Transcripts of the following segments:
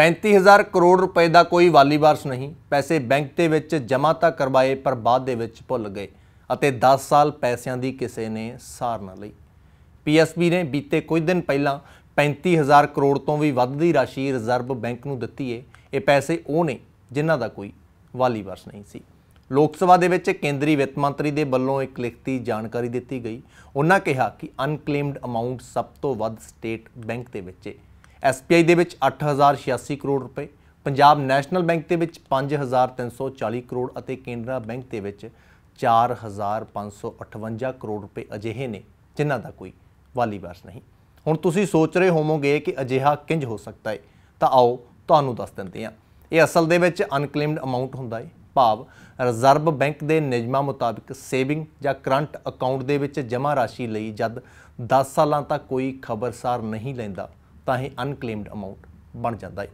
35000 ਕਰੋੜ ਰੁਪਏ ਦਾ ਕੋਈ ਵਾਲੀਵਾਰਸ ਨਹੀਂ ਪੈਸੇ ਬੈਂਕ ਦੇ ਵਿੱਚ ਜਮ੍ਹਾਂ ਤਾਂ ਕਰਵਾਏ ਪਰ ਬਾਅਦ ਦੇ ਵਿੱਚ ਭੁੱਲ ਗਏ ਅਤੇ 10 ਸਾਲ ਪੈਸਿਆਂ ਦੀ ਕਿਸੇ ਨੇ ਸਾਰ ਨਾ ਲਈ ਪੀਐਸਬੀ ਨੇ ਬੀਤੇ ਕੁਝ ਦਿਨ ਪਹਿਲਾਂ 35000 ਕਰੋੜ ਤੋਂ ਵੀ ਵੱਧ ਦੀ ਰਾਸ਼ੀ ਰਿਜ਼ਰਵ ਬੈਂਕ ਨੂੰ ਦਿੱਤੀ ਏ ਇਹ ਪੈਸੇ ਉਹ ਨੇ ਜਿਨ੍ਹਾਂ ਦਾ ਕੋਈ ਵਾਲੀਵਾਰਸ ਨਹੀਂ ਸੀ ਲੋਕ ਸਭਾ ਦੇ ਵਿੱਚ ਕੇਂਦਰੀ ਵਿੱਤ ਮੰਤਰੀ ਦੇ ਵੱਲੋਂ ਇੱਕ ਲਿਖਤੀ ਜਾਣਕਾਰੀ ਦਿੱਤੀ ਗਈ ਉਹਨਾਂ ਕਿਹਾ ਕਿ ਅਨਕਲੇਮਡ ਅਮਾਉਂਟ ਸਭ ਤੋਂ ਵੱਧ ਸਟੇਟ ਬੈਂਕ ਦੇ ਵਿੱਚ ਏ ਐਸਪੀਆਈ ਦੇ ਵਿੱਚ 8086 ਕਰੋੜ ਰੁਪਏ ਪੰਜਾਬ ਨੈਸ਼ਨਲ ਬੈਂਕ ਦੇ ਵਿੱਚ 5340 ਕਰੋੜ ਅਤੇ ਕੇਂਦਰਾ ਬੈਂਕ ਦੇ ਵਿੱਚ 4558 ਕਰੋੜ ਰੁਪਏ ਅਜਿਹੇ ਨੇ ਜਿਨ੍ਹਾਂ ਦਾ ਕੋਈ ਵਾਲੀ ਵਾਰਸ ਨਹੀਂ ਹੁਣ ਤੁਸੀਂ ਸੋਚ ਰਹੇ ਹੋਵੋਗੇ ਕਿ ਅਜਿਹਾ ਕਿੰਜ ਹੋ ਸਕਦਾ ਹੈ ਤਾਂ ਆਓ ਤੁਹਾਨੂੰ ਦੱਸ ਦਿੰਦੇ ਹਾਂ ਇਹ ਅਸਲ ਦੇ ਵਿੱਚ ਅਨਕਲੇਮਡ ਅਮਾਉਂਟ ਹੁੰਦਾ ਹੈ ਭਾਵ ਰਿਜ਼ਰਵ ਬੈਂਕ ਦੇ ਨਿਯਮਾਂ ਮੁਤਾਬਕ ਸੇਵਿੰਗ ਜਾਂ ਕਰੰਟ ਅਕਾਊਂਟ ਦੇ ਵਿੱਚ ਜਮ੍ਹਾਂ ਰਾਸ਼ੀ ਲਈ ਜਦ 10 ਸਾਲਾਂ ਤੱਕ ਕੋਈ ਖਬਰਸਾਰ ਨਹੀਂ ਲੈਂਦਾ ਤਾਂ ਇਹ ਅਨਕਲੇਮਡ ਅਮਾਉਂਟ ਬਣ ਜਾਂਦਾ ਹੈ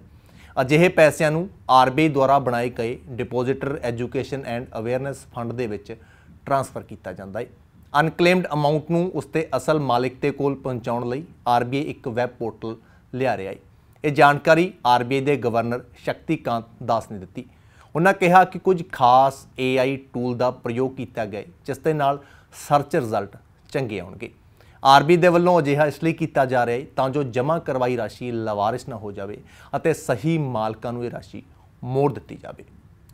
ਅਜਿਹੇ ਪੈਸਿਆਂ ਨੂੰ ਆਰਬੀਆਈ ਦੁਆਰਾ ਬਣਾਏ ਗਏ depositor education and awareness fund ਦੇ ਵਿੱਚ ਟ੍ਰਾਂਸਫਰ ਕੀਤਾ ਜਾਂਦਾ ਹੈ ਅਨਕਲੇਮਡ ਅਮਾਉਂਟ ਨੂੰ ਉਸਤੇ ਅਸਲ ਮਾਲਕ ਤੇ ਕੋਲ ਪਹੁੰਚਾਉਣ ਲਈ ਆਰਬੀਆਈ ਇੱਕ ਵੈਬ ਪੋਰਟਲ ਲਿਆ ਰਿਹਾ ਹੈ ਇਹ ਜਾਣਕਾਰੀ ਆਰਬੀਆਈ ਦੇ ਗਵਰਨਰ ਸ਼ਕਤੀਕਾਂਤ ਦਾਸ ਨੇ ਦਿੱਤੀ ਉਹਨਾਂ ਕਿਹਾ ਕਿ ਕੁਝ ਖਾਸ ਏਆਈ ਟੂਲ ਦਾ ਪ੍ਰਯੋਗ ਕੀਤਾ ਗਿਆ ਜਿਸ ਦੇ ਨਾਲ ਸਰਚ ਰਿਜ਼ਲਟ ਚੰਗੇ ਆਉਣਗੇ ਆਰਬੀ ਦੇ ਵੱਲੋਂ ਅਜਿਹਾ ਇਸ ਲਈ ਕੀਤਾ ਜਾ ਰਿਹਾ ਹੈ ਤਾਂ ਜੋ ਜਮ੍ਹਾਂ ਕਰਵਾਈ ਰਾਸ਼ੀ ਲਵਾਰਿਸ ਨਾ ਹੋ ਜਾਵੇ ਅਤੇ ਸਹੀ ਮਾਲਕਾਂ ਨੂੰ ਇਹ ਰਾਸ਼ੀ ਮੋੜ ਦਿੱਤੀ ਜਾਵੇ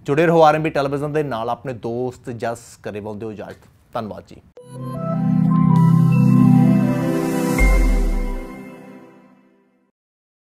ਜੁੜੇ ਰਹੋ ਆਰਐਮਬੀ ਟੈਲੀਵਿਜ਼ਨ ਦੇ ਨਾਲ ਆਪਣੇ ਦੋਸਤ ਜਸ ਕਰੇਵਾਉਂਦੇ ਹੋ ਇਜਾਜ਼ਤ ਧੰਨਵਾਦ ਜੀ